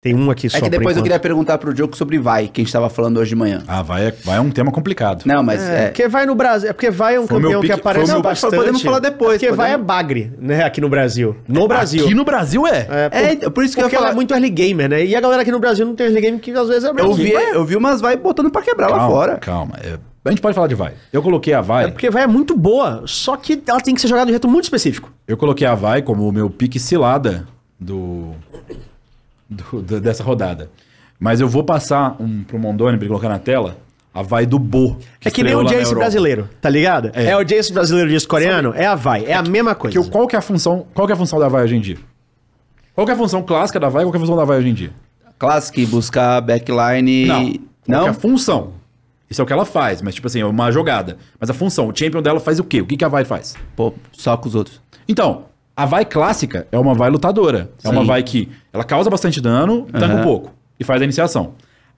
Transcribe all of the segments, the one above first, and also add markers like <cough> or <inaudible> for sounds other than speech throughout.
Tem um aqui é só. É que depois eu queria perguntar pro Diogo sobre vai, que a gente tava falando hoje de manhã. Ah, vai é, vai é um tema complicado. Não, mas. É, é... Porque vai no Brasil. É porque vai é um foi campeão pique, que aparece não, bastante. Podemos falar depois. É porque podemos... vai é bagre, né? Aqui no Brasil. No Brasil. Aqui no Brasil é. É, por, é, por isso que eu é falar... é muito early gamer, né? E a galera aqui no Brasil não tem early game que às vezes é Eu vi, eu vi umas vai botando pra quebrar calma, lá fora. Calma, A gente pode falar de vai. Eu coloquei a vai. É porque vai é muito boa, só que ela tem que ser jogada de um jeito muito específico. Eu coloquei a vai como o meu pique cilada do do, do, dessa rodada. Mas eu vou passar um pro Mondoni pra ele colocar na tela. A vai do Bo. Que é que nem o Jason brasileiro, tá ligado? É, é o Jason brasileiro de coreano, Sabe? é a vai, é, é a que, mesma coisa. Que, qual que é a função, qual que é a função da vai hoje em dia? Qual que é a função clássica da vai, qual que é a função da vai hoje em dia? Clássica, buscar backline. Não. Não? é a função? Isso é o que ela faz, mas tipo assim, é uma jogada. Mas a função, o champion dela faz o quê? O que, que a vai faz? Pô, só com os outros. Então, a vai clássica é uma vai lutadora. Sim. É uma vai que ela causa bastante dano, tanca um pouco e faz a iniciação.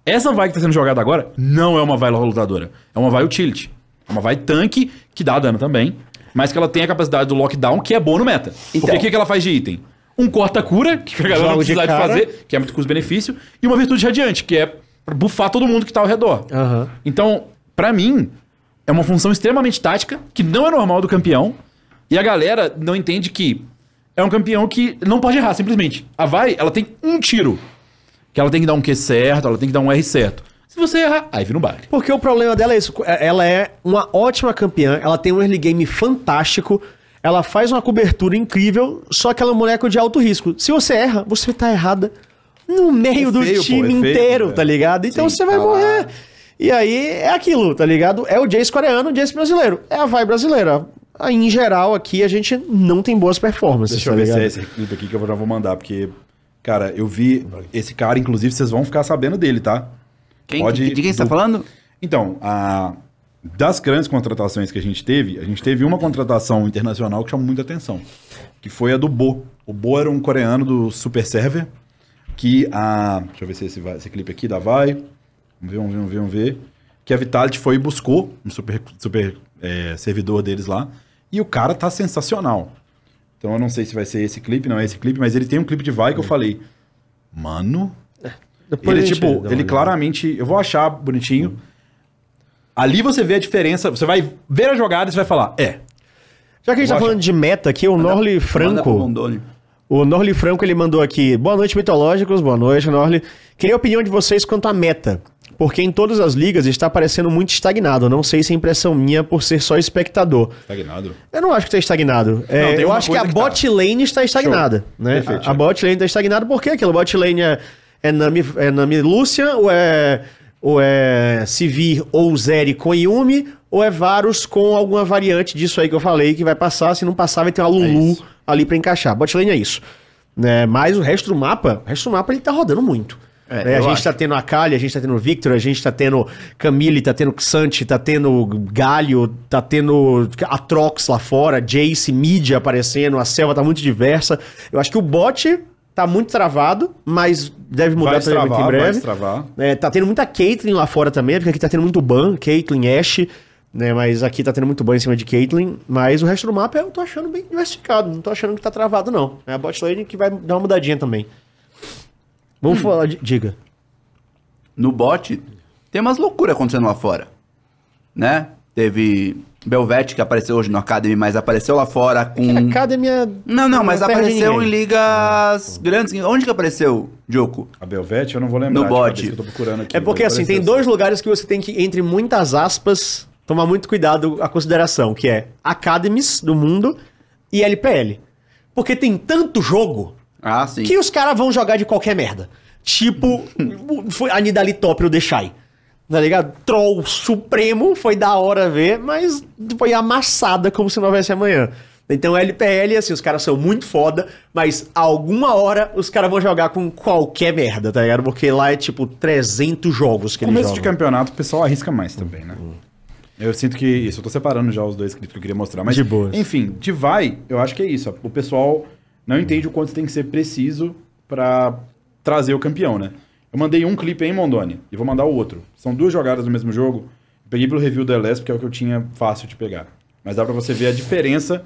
Essa vai que tá sendo jogada agora não é uma vai lutadora. É uma vai utility. É uma vai tanque que dá dano também, mas que ela tem a capacidade do lockdown que é boa no meta. Então. Porque o que, que ela faz de item? Um corta-cura, que a galera não precisa de, de, fazer, que é muito custo-benefício, e uma virtude radiante, que é bufar todo mundo que tá ao redor. Uhum. Então, para mim, é uma função extremamente tática, que não é normal do campeão, e a galera não entende que é um campeão que não pode errar, simplesmente. A Vai, ela tem um tiro. Que ela tem que dar um Q certo, ela tem que dar um R certo. Se você errar, aí vira um baile. Porque o problema dela é isso. É, ela é uma ótima campeã, ela tem um early game fantástico, ela faz uma cobertura incrível, só que ela é um boneco de alto risco. Se você erra, você tá errada no meio é do time pô, é feio, inteiro, tá ligado? Então Sim, você vai tá morrer. Lá. E aí é aquilo, tá ligado? É o Jace coreano, o Jace brasileiro. É a vai brasileira. Aí, em geral, aqui a gente não tem boas performances. Deixa tá eu ver ligado? se é esse recruta aqui que eu já vou mandar, porque, cara, eu vi. Esse cara, inclusive, vocês vão ficar sabendo dele, tá? Quem, Pode, de quem você tá do... tá falando? Então, a, das grandes contratações que a gente teve, a gente teve uma contratação internacional que chamou muita atenção, que foi a do Bo. O Bo era um coreano do Super Server, que a... Deixa eu ver se esse, vai, esse clipe aqui dá vai. Vamos ver, vamos ver, vamos ver, vamos ver. Que a Vitality foi e buscou um super, super é, servidor deles lá e o cara tá sensacional. Então eu não sei se vai ser esse clipe, não é esse clipe, mas ele tem um clipe de vai que eu uhum. falei, mano. É. ele, tipo, ele claramente. Eu vou achar bonitinho. Hum. Ali você vê a diferença, você vai ver a jogada e você vai falar, é. Já que a gente tá achar. falando de meta aqui, o manda, Norli Franco. o Norli Franco ele mandou aqui. Boa noite, mitológicos. Boa noite, Norli. Queria a opinião de vocês quanto à meta porque em todas as ligas está parecendo muito estagnado. Não sei se é impressão minha por ser só espectador. Estagnado? Eu não acho que está estagnado. Não, é, eu acho que a que tá. bot tá. lane está estagnada. Né? Perfeito, a, a bot lane está estagnada porque aquilo. Bot lane é, é, Nami, é Nami Lúcia ou é, ou é Sivir ou Zeri com Yumi, ou é Varus com alguma variante disso aí que eu falei que vai passar. Se não passar, vai ter uma Lulu é ali para encaixar. Bot lane é isso. Né? Mas o resto do mapa, o resto do mapa ele tá rodando muito. É, né, A gente acho. tá tendo a Kali, a gente tá tendo o Victor, a gente tá tendo Camille, tá tendo Xante, tá tendo Galho, tá tendo a Trox lá fora, Jace, Mídia aparecendo, a selva tá muito diversa. Eu acho que o bot tá muito travado, mas deve mudar também muito em breve. Vai travar. É, tá tendo muita Caitlyn lá fora também, porque aqui tá tendo muito ban, Caitlyn, Ashe né? Mas aqui tá tendo muito ban em cima de Caitlyn. Mas o resto do mapa eu tô achando bem diversificado. Não tô achando que tá travado, não. É a bot lane que vai dar uma mudadinha também. Vamos hum. falar, diga. No bote, tem umas loucuras acontecendo lá fora. Né? Teve Belvete, que apareceu hoje no Academy, mas apareceu lá fora com. Academy é... Não, não, mas apareceu em ligas ah, grandes. Onde que apareceu, Dioco? A Belvete, eu não vou lembrar. No bote. É porque, assim, tem dois lugares que você tem que, entre muitas aspas, tomar muito cuidado a consideração, que é Academies do mundo e LPL. Porque tem tanto jogo ah, sim. Que os caras vão jogar de qualquer merda. Tipo, <laughs> foi a Nidali Top o Deixai. Tá ligado? Troll Supremo, foi da hora ver, mas foi amassada como se não houvesse amanhã. Então, LPL, assim, os caras são muito foda, mas alguma hora os caras vão jogar com qualquer merda, tá ligado? Porque lá é tipo 300 jogos que Começo eles jogam. de campeonato, o pessoal arrisca mais também, né? Uhum. Eu sinto que isso, eu tô separando já os dois clipes que eu queria mostrar, mas. De boa. Enfim, de vai, eu acho que é isso. O pessoal não uhum. entende o quanto tem que ser preciso para trazer o campeão, né? Eu mandei um clipe em Mondoni e vou mandar o outro. São duas jogadas do mesmo jogo. peguei pelo review da LS, porque é o que eu tinha fácil de pegar. Mas dá para você ver a diferença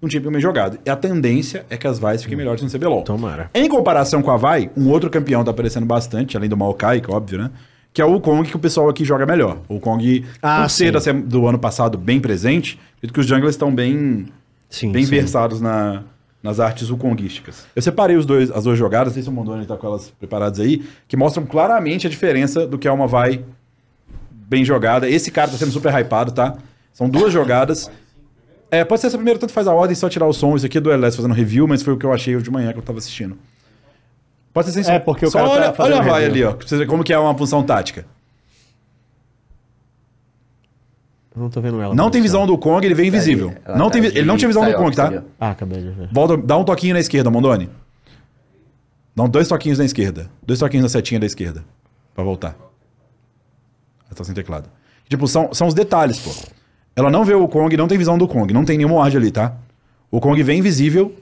de um time é meio jogado. E a tendência é que as VAIs fiquem hum. melhores no CBLOL. Tomara. Em comparação com a VAI, um outro campeão tá aparecendo bastante, além do Maokai, que é óbvio, né? que é o Kong que o pessoal aqui joga melhor. O Kong, ah, por ser do ano passado bem presente, E que os junglers estão bem, sim, bem sim. versados na, nas artes ukonguísticas. Eu separei os dois, as duas jogadas, não sei se o Mondoni está com elas preparadas aí, que mostram claramente a diferença do que é uma vai bem jogada. Esse cara está sendo super hypado, tá? São duas jogadas. É, pode ser essa primeira, tanto faz a ordem, só tirar o som. Isso aqui é do LS fazendo review, mas foi o que eu achei hoje de manhã que eu estava assistindo. Pode ser sem som. É, porque o só cara olha, tá olha a vai ali, ó. Como que é uma função tática. Não tô vendo ela. Não tem visão do Kong, ele vem invisível. não tá tem, de- ele não tinha visão do Kong, tá? Ah, acabei de ver. Volta, dá um toquinho na esquerda, Mondoni. Dá dois toquinhos na esquerda. Dois toquinhos na setinha da esquerda. Pra voltar. Ela tá sem teclado. Tipo, são, são os detalhes, pô. Ela não vê o Kong, não tem visão do Kong. Não tem nenhuma ward ali, tá? O Kong vem invisível.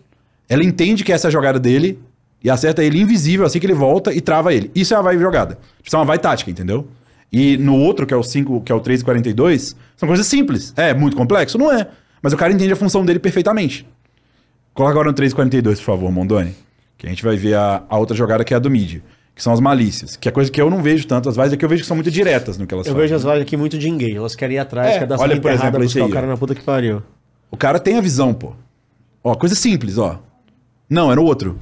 Ela entende que essa é a jogada dele. E acerta ele invisível assim que ele volta e trava ele. Isso é a vibe jogada. Tipo, isso é uma vai tática, entendeu? E no outro, que é o 5, que é o 3,42, são coisas simples. É muito complexo? Não é. Mas o cara entende a função dele perfeitamente. Coloca agora no 3,42, por favor, Mondoni. Que a gente vai ver a, a outra jogada que é a do mid. Que são as malícias. Que é coisa que eu não vejo tanto. As vagas aqui é eu vejo que são muito diretas no que elas eu fazem. Eu vejo as né? vagas aqui muito de engage. Elas querem ir atrás, é, quer dar olha, por exemplo, buscar aí, o cara na puta que pariu. O cara tem a visão, pô. Ó, coisa simples, ó. Não, era o outro.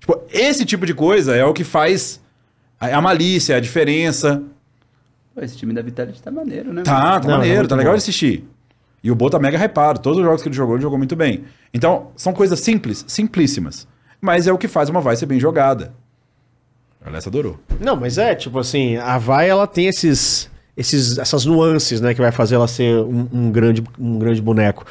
Tipo, esse tipo de coisa é o que faz a, a malícia, a diferença esse time da Vitality tá maneiro, né? Tá, mano? tá não, maneiro, tá legal de assistir. E o Bota tá mega reparo. Todos os jogos que ele jogou, ele jogou muito bem. Então, são coisas simples, simplíssimas. Mas é o que faz uma vai ser bem jogada. A Alessa adorou. Não, mas é, tipo assim, a vai ela tem esses, esses, essas nuances, né, que vai fazer ela ser um, um grande, um grande boneco.